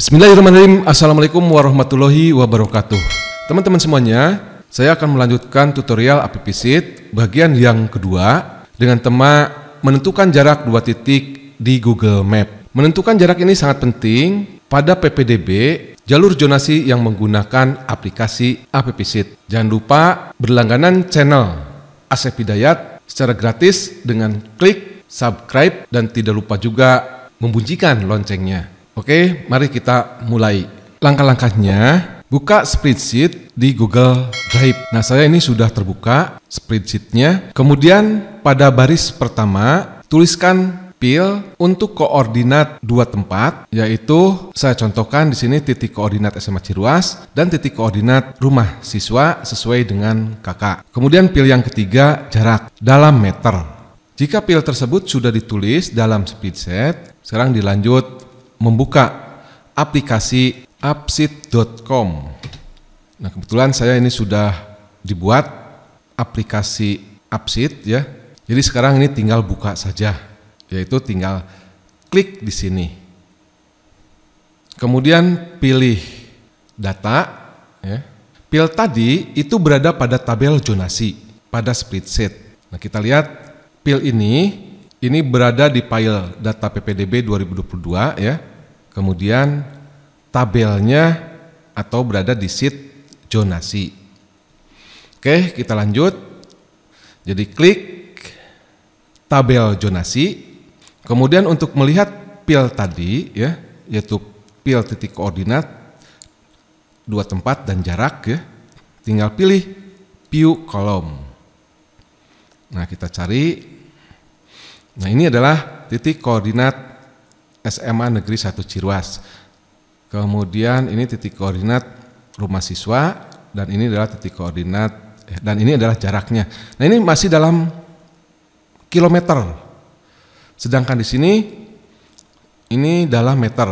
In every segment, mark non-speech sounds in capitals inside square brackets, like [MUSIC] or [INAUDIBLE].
Bismillahirrahmanirrahim. Assalamualaikum warahmatullahi wabarakatuh. Teman-teman semuanya, saya akan melanjutkan tutorial Apipisit bagian yang kedua dengan tema menentukan jarak dua titik di Google Map. Menentukan jarak ini sangat penting pada PPDB jalur jonasi yang menggunakan aplikasi Apipisit. Jangan lupa berlangganan channel Asep Hidayat secara gratis dengan klik subscribe dan tidak lupa juga membunyikan loncengnya. Oke, mari kita mulai. Langkah-langkahnya, buka spreadsheet di Google Drive. Nah, saya ini sudah terbuka spreadsheetnya. Kemudian pada baris pertama, tuliskan pil untuk koordinat dua tempat, yaitu saya contohkan di sini titik koordinat SMA Ciruas dan titik koordinat rumah siswa sesuai dengan kakak. Kemudian pil yang ketiga, jarak dalam meter. Jika pil tersebut sudah ditulis dalam spreadsheet, sekarang dilanjut membuka aplikasi upsit.com. Nah, kebetulan saya ini sudah dibuat aplikasi Upsit ya. Jadi sekarang ini tinggal buka saja, yaitu tinggal klik di sini. Kemudian pilih data ya. Pil tadi itu berada pada tabel jonasi pada split spreadsheet. Nah, kita lihat pil ini ini berada di file data PPDB 2022 ya Kemudian tabelnya atau berada di sheet jonasi. Oke, kita lanjut. Jadi klik tabel jonasi. Kemudian untuk melihat pil tadi ya, yaitu pil titik koordinat dua tempat dan jarak ya. Tinggal pilih view kolom. Nah, kita cari. Nah, ini adalah titik koordinat SMA Negeri 1 Cirwas. Kemudian ini titik koordinat rumah siswa dan ini adalah titik koordinat eh, dan ini adalah jaraknya. Nah, ini masih dalam kilometer. Sedangkan di sini ini dalam meter.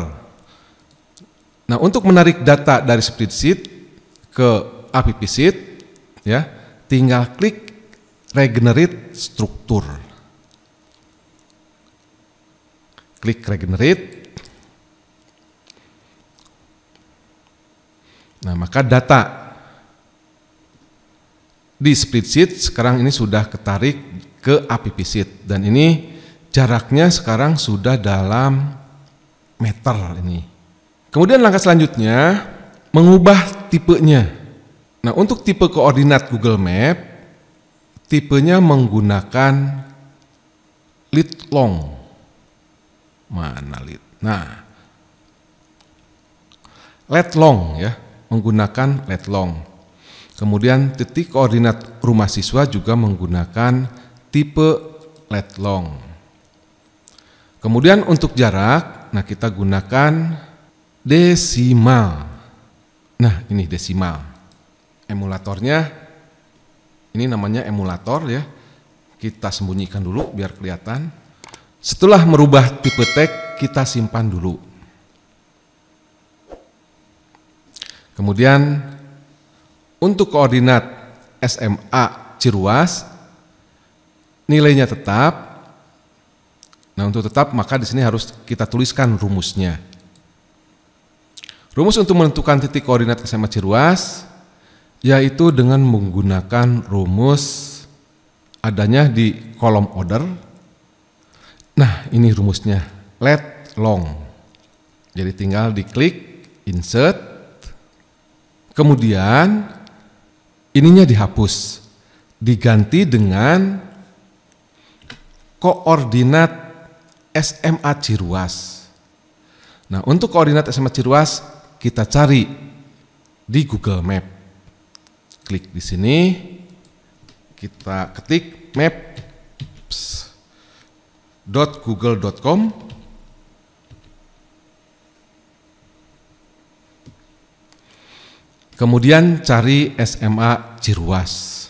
Nah, untuk menarik data dari spreadsheet ke app sheet ya, tinggal klik regenerate struktur. Klik regenerate. Nah, maka data di spreadsheet sekarang ini sudah ketarik ke APP sheet dan ini jaraknya sekarang sudah dalam meter ini. Kemudian langkah selanjutnya mengubah tipenya. Nah, untuk tipe koordinat Google Map tipenya menggunakan lit long mana Nah, lead long ya, menggunakan lead long. Kemudian titik koordinat rumah siswa juga menggunakan tipe lead long. Kemudian untuk jarak, nah kita gunakan desimal. Nah, ini desimal. Emulatornya ini namanya emulator ya. Kita sembunyikan dulu biar kelihatan. Setelah merubah tipe tag, kita simpan dulu. Kemudian untuk koordinat SMA Ciruas nilainya tetap. Nah, untuk tetap maka di sini harus kita tuliskan rumusnya. Rumus untuk menentukan titik koordinat SMA Ciruas yaitu dengan menggunakan rumus adanya di kolom order Nah, ini rumusnya. Let long. Jadi tinggal diklik insert. Kemudian ininya dihapus. Diganti dengan koordinat SMA Ciruas. Nah, untuk koordinat SMA Ciruas kita cari di Google Map. Klik di sini, kita ketik map www.google.com Kemudian cari SMA Ciruas.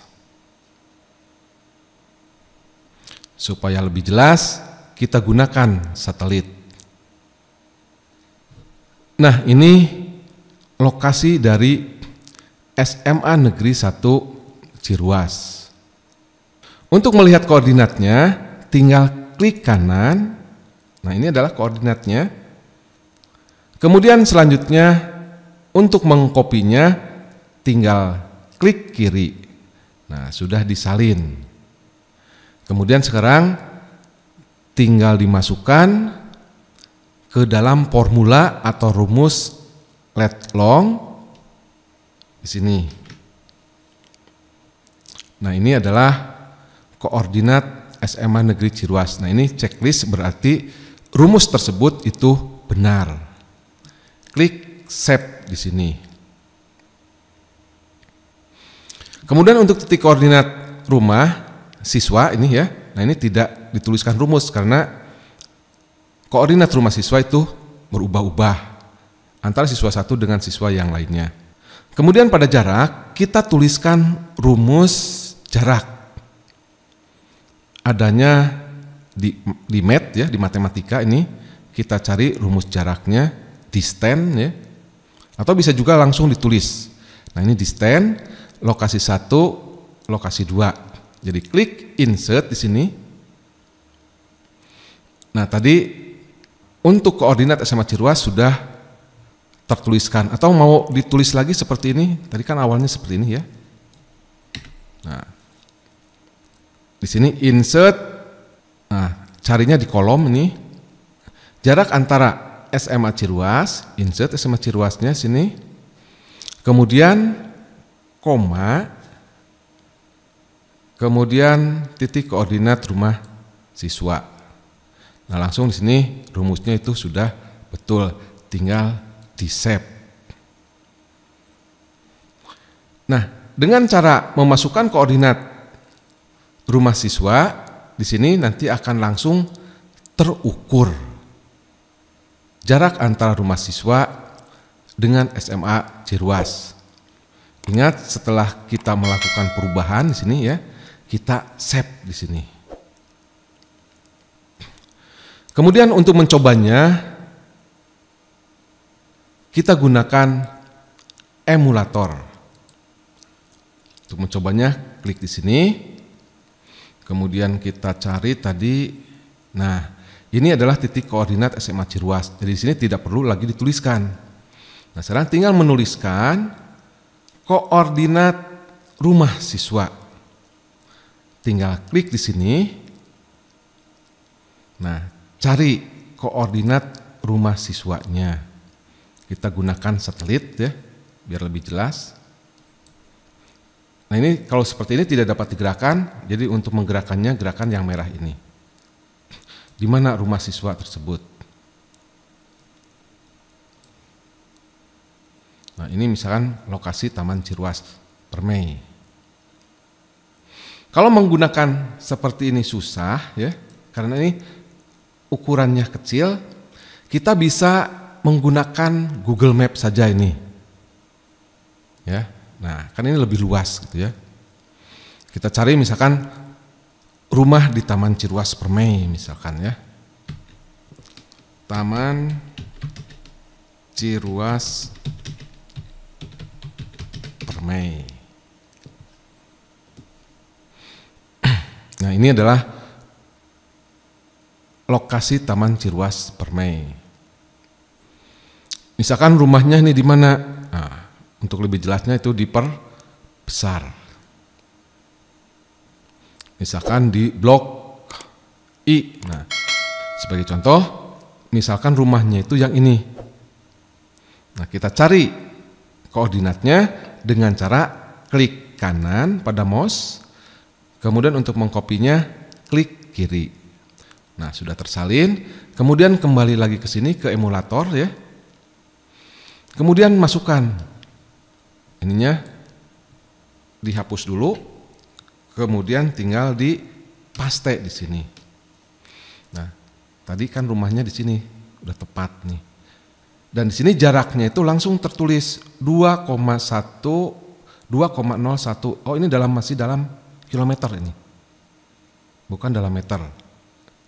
Supaya lebih jelas, kita gunakan satelit. Nah, ini lokasi dari SMA Negeri 1 Ciruas. Untuk melihat koordinatnya, tinggal klik kanan. Nah, ini adalah koordinatnya. Kemudian selanjutnya untuk mengkopinya tinggal klik kiri. Nah, sudah disalin. Kemudian sekarang tinggal dimasukkan ke dalam formula atau rumus let long di sini. Nah, ini adalah koordinat SMA Negeri Ciruas. Nah ini checklist berarti rumus tersebut itu benar. Klik save di sini. Kemudian untuk titik koordinat rumah siswa ini ya, nah ini tidak dituliskan rumus karena koordinat rumah siswa itu berubah-ubah antara siswa satu dengan siswa yang lainnya. Kemudian pada jarak kita tuliskan rumus jarak adanya di, di mat ya di matematika ini kita cari rumus jaraknya distance ya atau bisa juga langsung ditulis nah ini distance lokasi satu lokasi dua jadi klik insert di sini nah tadi untuk koordinat SMA Ciruas sudah tertuliskan atau mau ditulis lagi seperti ini tadi kan awalnya seperti ini ya nah di sini insert, nah carinya di kolom ini. Jarak antara SMA Ciruas, insert SMA Ciruasnya sini. Kemudian koma, kemudian titik koordinat rumah siswa. Nah langsung di sini rumusnya itu sudah betul, tinggal di save. Nah, dengan cara memasukkan koordinat rumah siswa di sini nanti akan langsung terukur jarak antara rumah siswa dengan SMA Ciruas. Ingat setelah kita melakukan perubahan di sini ya, kita save di sini. Kemudian untuk mencobanya kita gunakan emulator. Untuk mencobanya klik di sini kemudian kita cari tadi nah ini adalah titik koordinat SMA Ciruas jadi di sini tidak perlu lagi dituliskan nah sekarang tinggal menuliskan koordinat rumah siswa tinggal klik di sini nah cari koordinat rumah siswanya kita gunakan satelit ya biar lebih jelas Nah ini kalau seperti ini tidak dapat digerakkan, jadi untuk menggerakkannya gerakan yang merah ini. Di mana rumah siswa tersebut? Nah ini misalkan lokasi Taman Cirwas Permai. Kalau menggunakan seperti ini susah ya, karena ini ukurannya kecil, kita bisa menggunakan Google Map saja ini. Ya, Nah, kan ini lebih luas gitu ya. Kita cari misalkan rumah di Taman Ciruas Permai misalkan ya. Taman Ciruas Permai. Nah, ini adalah lokasi Taman Ciruas Permai. Misalkan rumahnya ini di mana? Nah, untuk lebih jelasnya itu diperbesar. Misalkan di blok I. Nah, sebagai contoh, misalkan rumahnya itu yang ini. Nah, kita cari koordinatnya dengan cara klik kanan pada mouse, kemudian untuk mengkopinya klik kiri. Nah, sudah tersalin, kemudian kembali lagi ke sini ke emulator ya. Kemudian masukkan ininya dihapus dulu, kemudian tinggal di paste di sini. Nah, tadi kan rumahnya di sini udah tepat nih. Dan di sini jaraknya itu langsung tertulis 2,1 2,01. Oh, ini dalam masih dalam kilometer ini. Bukan dalam meter.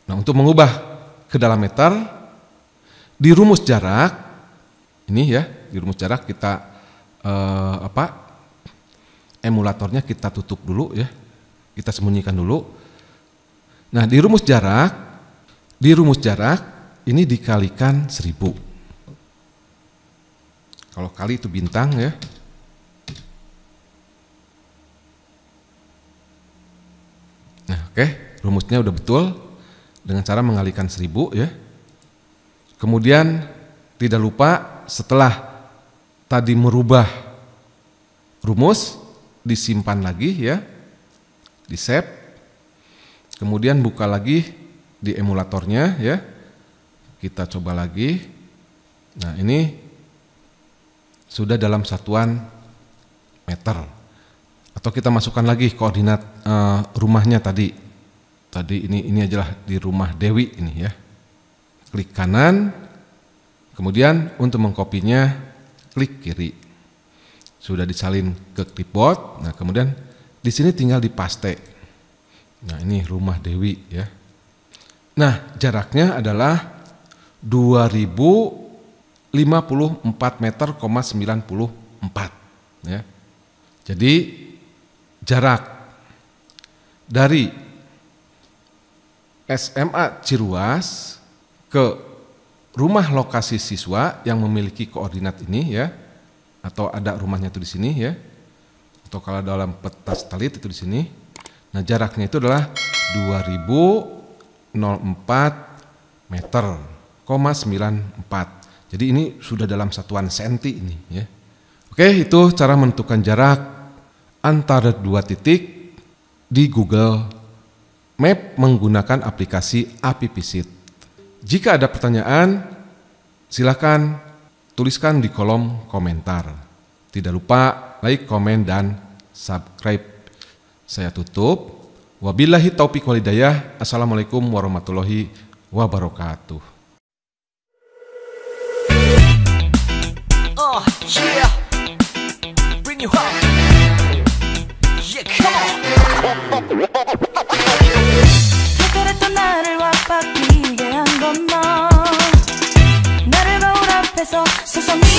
Nah, untuk mengubah ke dalam meter di rumus jarak ini ya, di rumus jarak kita uh, apa emulatornya kita tutup dulu ya kita sembunyikan dulu nah di rumus jarak di rumus jarak ini dikalikan 1000 kalau kali itu bintang ya nah oke okay. rumusnya udah betul dengan cara mengalikan 1000 ya kemudian tidak lupa setelah tadi merubah rumus, disimpan lagi ya, di save, kemudian buka lagi di emulatornya ya, kita coba lagi. Nah ini sudah dalam satuan meter. Atau kita masukkan lagi koordinat uh, rumahnya tadi. Tadi ini ini ajalah di rumah Dewi ini ya. Klik kanan, kemudian untuk mengkopinya klik kiri. Sudah disalin ke clipboard. Nah, kemudian di sini tinggal dipaste. Nah, ini rumah Dewi ya. Nah, jaraknya adalah 2054 meter, 94 ya. Jadi jarak dari SMA Ciruas ke rumah lokasi siswa yang memiliki koordinat ini ya atau ada rumahnya itu di sini ya atau kalau dalam peta satelit itu di sini nah jaraknya itu adalah 2004 meter 94 jadi ini sudah dalam satuan senti ini ya oke itu cara menentukan jarak antara dua titik di Google Map menggunakan aplikasi APPSIT jika ada pertanyaan, silakan tuliskan di kolom komentar. Tidak lupa like, komen, dan subscribe. Saya tutup. Wabillahi taufiq walidayah. Assalamualaikum warahmatullahi wabarakatuh. Oh, yeah. Bring you home. Yeah, come on. [LAUGHS] so, so, so.